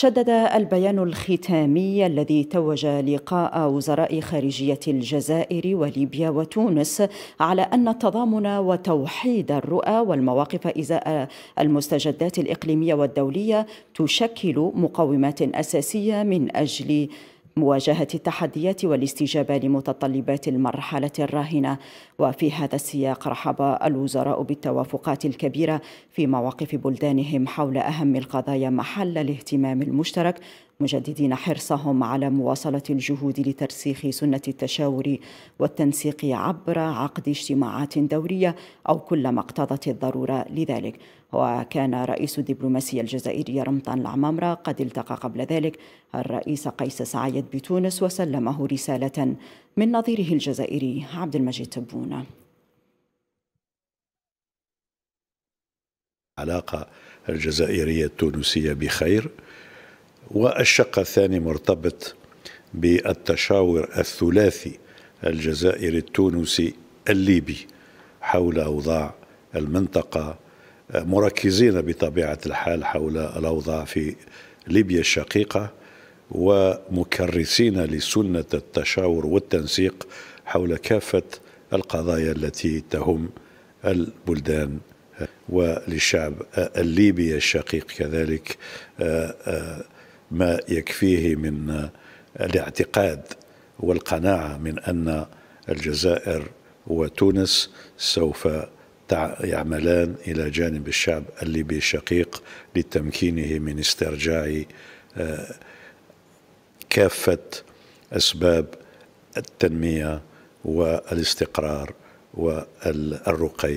شدد البيان الختامي الذي توج لقاء وزراء خارجية الجزائر وليبيا وتونس على أن التضامن وتوحيد الرؤى والمواقف إزاء المستجدات الإقليمية والدولية تشكل مقومات أساسية من أجل مواجهة التحديات والاستجابة لمتطلبات المرحلة الراهنة وفي هذا السياق رحب الوزراء بالتوافقات الكبيرة في مواقف بلدانهم حول أهم القضايا محل الاهتمام المشترك مجددين حرصهم على مواصلة الجهود لترسيخ سنة التشاور والتنسيق عبر عقد اجتماعات دورية أو كلما اقتضت الضرورة لذلك وكان رئيس الدبلوماسية الجزائرية رمضان العمامرة قد التقى قبل ذلك الرئيس قيس سعيد بتونس وسلمه رسالة من نظيره الجزائري عبد المجيد تبون علاقة الجزائرية التونسية بخير والشق الثاني مرتبط بالتشاور الثلاثي الجزائري التونسي الليبي حول أوضاع المنطقة مركزين بطبيعة الحال حول الأوضاع في ليبيا الشقيقة ومكرسين لسنه التشاور والتنسيق حول كافه القضايا التي تهم البلدان وللشعب الليبي الشقيق كذلك آه، آه، ما يكفيه من آه، الاعتقاد والقناعه من ان الجزائر وتونس سوف يعملان الى جانب الشعب الليبي الشقيق لتمكينه من استرجاع كافه اسباب التنميه والاستقرار والرقي